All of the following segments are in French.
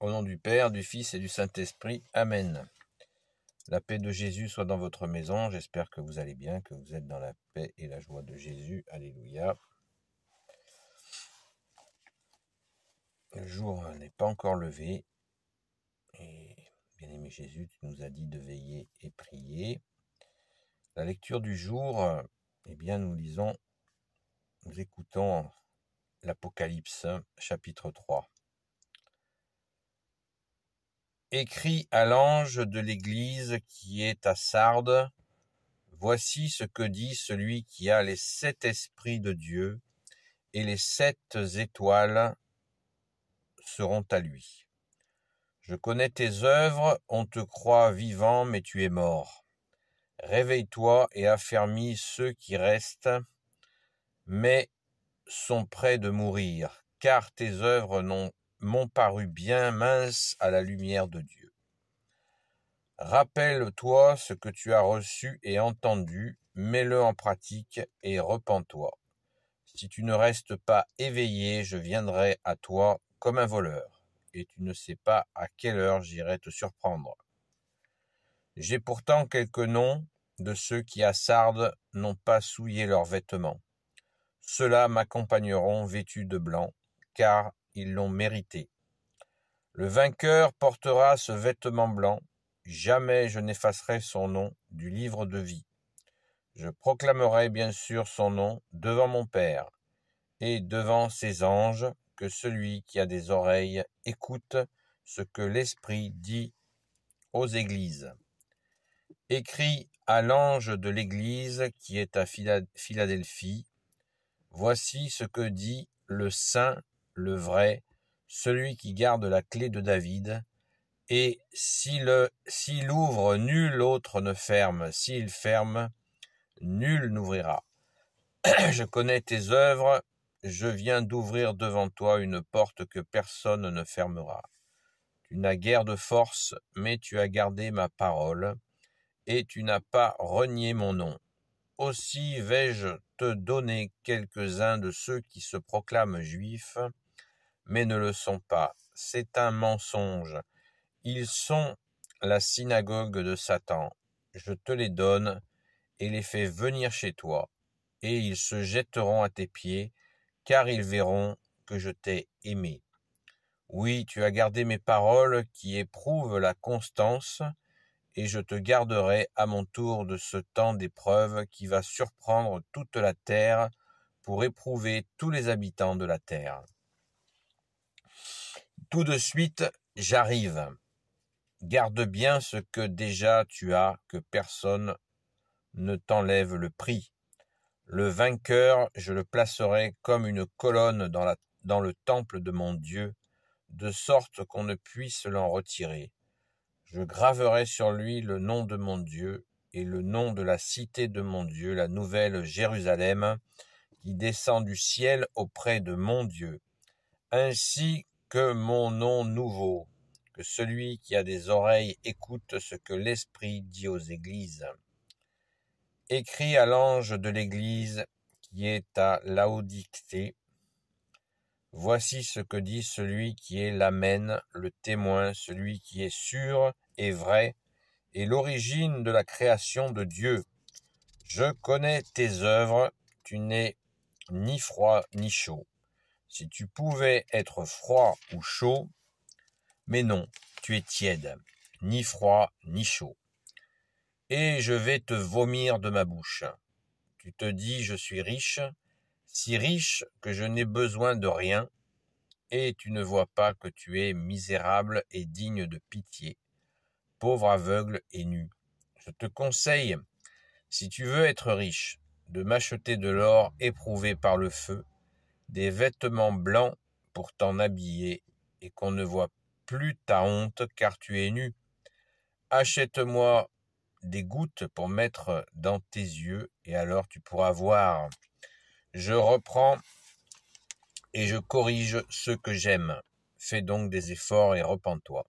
Au nom du Père, du Fils et du Saint-Esprit. Amen. La paix de Jésus soit dans votre maison. J'espère que vous allez bien, que vous êtes dans la paix et la joie de Jésus. Alléluia. Le jour n'est pas encore levé. Et bien-aimé Jésus, tu nous as dit de veiller et prier. La lecture du jour, eh bien, nous lisons, nous écoutons l'Apocalypse, chapitre 3. Écrit à l'ange de l'église qui est à Sardes, Voici ce que dit celui qui a les sept esprits de Dieu, et les sept étoiles seront à lui. Je connais tes œuvres, on te croit vivant, mais tu es mort. Réveille-toi et affermis ceux qui restent, mais sont près de mourir, car tes œuvres n'ont m'ont paru bien minces à la lumière de Dieu. Rappelle-toi ce que tu as reçu et entendu, mets-le en pratique et repens-toi. Si tu ne restes pas éveillé, je viendrai à toi comme un voleur, et tu ne sais pas à quelle heure j'irai te surprendre. J'ai pourtant quelques noms de ceux qui à Sardes n'ont pas souillé leurs vêtements. Ceux-là m'accompagneront vêtus de blanc, car ils l'ont mérité. Le vainqueur portera ce vêtement blanc, jamais je n'effacerai son nom du livre de vie. Je proclamerai bien sûr son nom devant mon Père et devant ses anges, que celui qui a des oreilles écoute ce que l'Esprit dit aux églises. Écrit à l'ange de l'église qui est à Philadelphie, voici ce que dit le Saint le vrai, celui qui garde la clé de David, et s'il ouvre, nul autre ne ferme, s'il ferme, nul n'ouvrira. Je connais tes œuvres, je viens d'ouvrir devant toi une porte que personne ne fermera. Tu n'as guère de force, mais tu as gardé ma parole, et tu n'as pas renié mon nom. Aussi vais-je te donner quelques-uns de ceux qui se proclament juifs, mais ne le sont pas. C'est un mensonge. Ils sont la synagogue de Satan. Je te les donne et les fais venir chez toi, et ils se jetteront à tes pieds, car ils verront que je t'ai aimé. Oui, tu as gardé mes paroles qui éprouvent la constance, et je te garderai à mon tour de ce temps d'épreuve qui va surprendre toute la terre pour éprouver tous les habitants de la terre. Tout de suite, j'arrive. Garde bien ce que déjà tu as, que personne ne t'enlève le prix. Le vainqueur, je le placerai comme une colonne dans, dans le temple de mon Dieu, de sorte qu'on ne puisse l'en retirer. Je graverai sur lui le nom de mon Dieu et le nom de la cité de mon Dieu, la nouvelle Jérusalem, qui descend du ciel auprès de mon Dieu. Ainsi que mon nom nouveau, que celui qui a des oreilles écoute ce que l'Esprit dit aux églises. Écris à l'ange de l'église qui est à Laodictée. Voici ce que dit celui qui est l'Amen, le témoin, celui qui est sûr et vrai, et l'origine de la création de Dieu. Je connais tes œuvres, tu n'es ni froid ni chaud si tu pouvais être froid ou chaud, mais non, tu es tiède, ni froid ni chaud. Et je vais te vomir de ma bouche. Tu te dis je suis riche, si riche que je n'ai besoin de rien, et tu ne vois pas que tu es misérable et digne de pitié, pauvre aveugle et nu. Je te conseille, si tu veux être riche, de m'acheter de l'or éprouvé par le feu, des vêtements blancs pour t'en habiller, et qu'on ne voit plus ta honte car tu es nu. Achète-moi des gouttes pour mettre dans tes yeux, et alors tu pourras voir. Je reprends et je corrige ce que j'aime. Fais donc des efforts et repens-toi.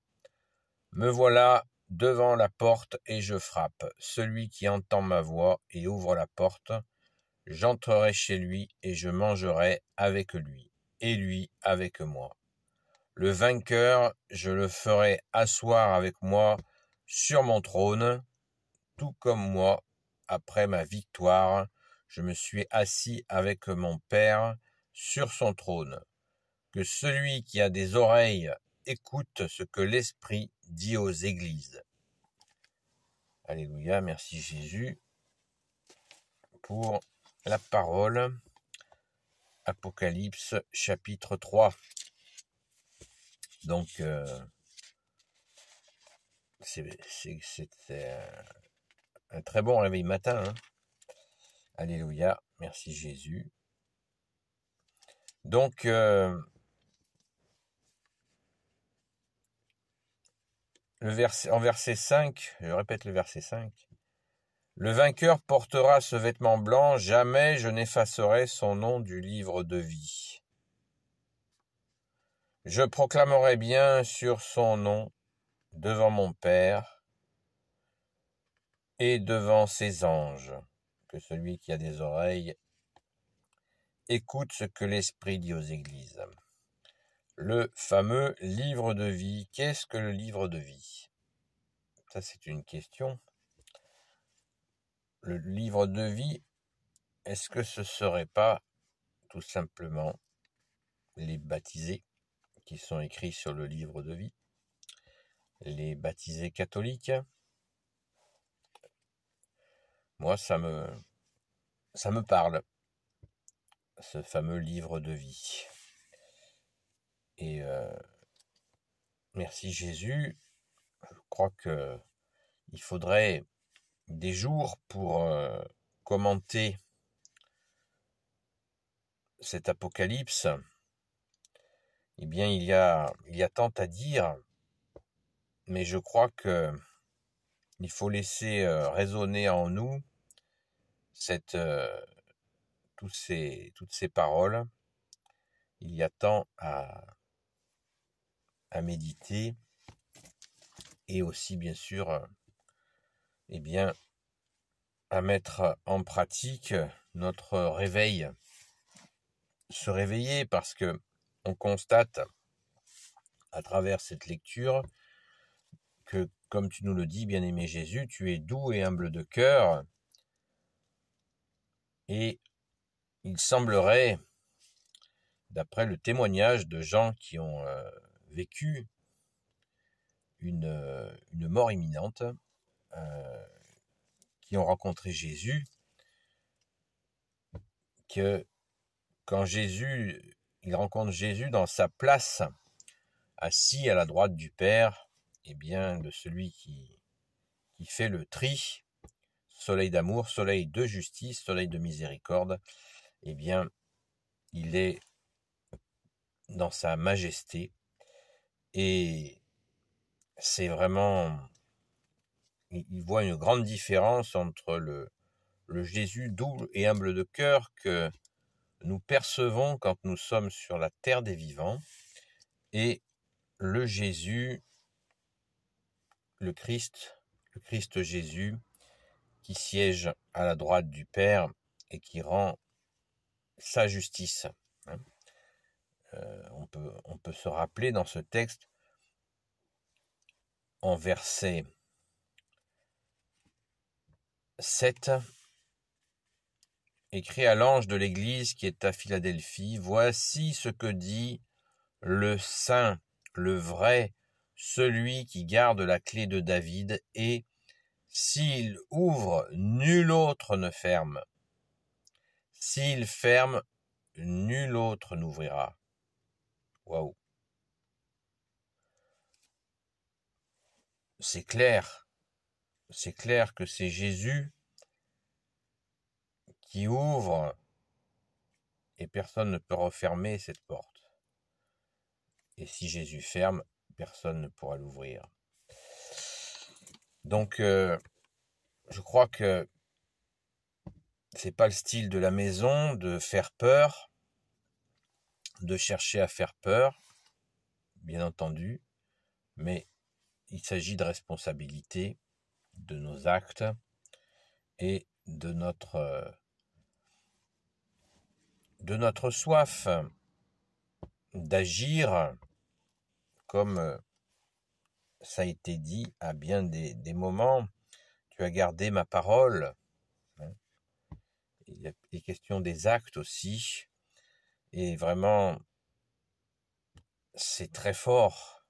Me voilà devant la porte et je frappe. Celui qui entend ma voix et ouvre la porte, j'entrerai chez lui et je mangerai avec lui, et lui avec moi. Le vainqueur, je le ferai asseoir avec moi sur mon trône, tout comme moi, après ma victoire, je me suis assis avec mon Père sur son trône. Que celui qui a des oreilles écoute ce que l'Esprit dit aux églises. Alléluia, merci Jésus pour la parole. Apocalypse chapitre 3. Donc, euh, c'est c'était un très bon réveil matin. Hein. Alléluia, merci Jésus. Donc, euh, en verset 5, je répète le verset 5, le vainqueur portera ce vêtement blanc, jamais je n'effacerai son nom du livre de vie. Je proclamerai bien sur son nom devant mon Père et devant ses anges. Que celui qui a des oreilles écoute ce que l'Esprit dit aux églises. Le fameux livre de vie, qu'est-ce que le livre de vie Ça c'est une question le livre de vie, est-ce que ce ne serait pas tout simplement les baptisés qui sont écrits sur le livre de vie, les baptisés catholiques Moi, ça me, ça me parle, ce fameux livre de vie. Et euh, merci Jésus, je crois que il faudrait des jours pour euh, commenter cet apocalypse, eh bien, il y a, il y a tant à dire, mais je crois que il faut laisser euh, résonner en nous cette, euh, toutes, ces, toutes ces paroles. Il y a tant à, à méditer et aussi, bien sûr, eh bien, à mettre en pratique notre réveil. Se réveiller parce que on constate à travers cette lecture que, comme tu nous le dis, bien-aimé Jésus, tu es doux et humble de cœur. Et il semblerait, d'après le témoignage de gens qui ont euh, vécu une mort imminente, euh, qui ont rencontré Jésus, que quand Jésus, il rencontre Jésus dans sa place, assis à la droite du Père, et eh bien de celui qui, qui fait le tri, soleil d'amour, soleil de justice, soleil de miséricorde, et eh bien, il est dans sa majesté. Et c'est vraiment il voit une grande différence entre le, le Jésus double et humble de cœur que nous percevons quand nous sommes sur la terre des vivants et le Jésus, le Christ, le Christ Jésus qui siège à la droite du Père et qui rend sa justice. Hein. Euh, on, peut, on peut se rappeler dans ce texte en verset 7 Écrit à l'ange de l'Église qui est à Philadelphie, voici ce que dit le saint, le vrai, celui qui garde la clé de David, et s'il ouvre, nul autre ne ferme. S'il ferme, nul autre n'ouvrira. Waouh. C'est clair c'est clair que c'est Jésus qui ouvre et personne ne peut refermer cette porte. Et si Jésus ferme, personne ne pourra l'ouvrir. Donc, euh, je crois que c'est pas le style de la maison de faire peur, de chercher à faire peur, bien entendu, mais il s'agit de responsabilité de nos actes et de notre, euh, de notre soif d'agir comme euh, ça a été dit à bien des, moments, tu as gardé ma parole. Hein. Il y a des questions des actes aussi. Et vraiment, c'est très fort.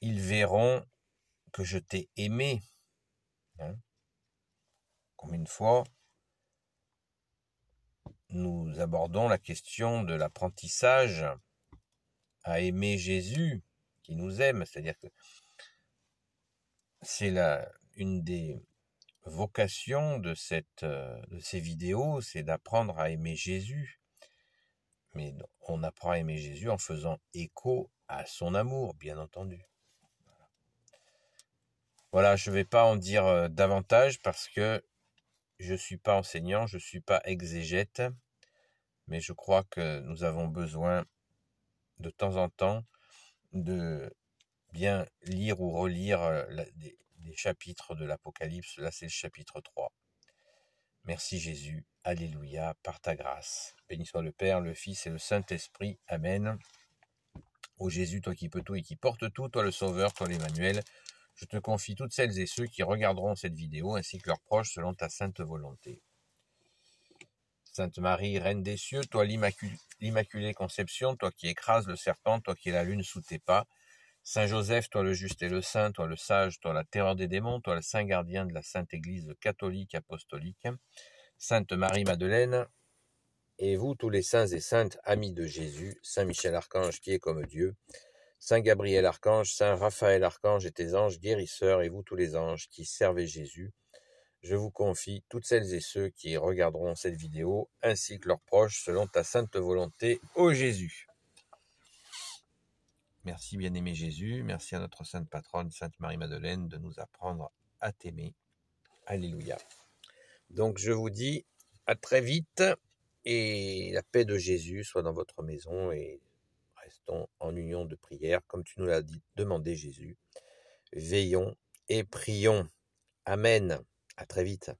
Ils verront que je t'ai aimé. Hein, comme une fois nous abordons la question de l'apprentissage à aimer Jésus qui nous aime, c'est-à-dire que c'est la une des vocations de cette de ces vidéos, c'est d'apprendre à aimer Jésus. Mais on apprend à aimer Jésus en faisant écho à son amour, bien entendu. Voilà, je ne vais pas en dire euh, davantage parce que je ne suis pas enseignant, je ne suis pas exégète, mais je crois que nous avons besoin de temps en temps de bien lire ou relire euh, des, chapitres de l'Apocalypse. Là, c'est le chapitre 3. Merci Jésus, Alléluia, par ta grâce. Béni soit le Père, le Fils et le Saint-Esprit. Amen. Ô Jésus, toi qui peux tout et qui portes tout, toi le Sauveur, toi l'Emmanuel. Je te confie toutes celles et ceux qui regarderont cette vidéo ainsi que leurs proches selon ta sainte volonté. Sainte Marie, Reine des cieux, toi l'Immaculée Conception, toi qui écrases le serpent, toi qui es la lune sous tes pas, Saint Joseph, toi le juste et le saint, toi le sage, toi la terreur des démons, toi le saint gardien de la Sainte Église catholique apostolique, Sainte Marie-Madeleine, et vous tous les saints et saintes, amis de Jésus, Saint Michel-Archange qui est comme Dieu, Saint Gabriel Archange, Saint Raphaël Archange et tes anges guérisseurs et vous tous les anges qui servez Jésus, je vous confie toutes celles et ceux qui regarderont cette vidéo ainsi que leurs proches selon ta sainte volonté, ô Jésus. Merci bien-aimé Jésus, merci à notre sainte patronne, Sainte Marie-Madeleine, de nous apprendre à t'aimer. Alléluia. Donc je vous dis à très vite et la paix de Jésus soit dans votre maison et en union de prière, comme tu nous l'as demandé, Jésus. Veillons et prions. Amen. À très vite.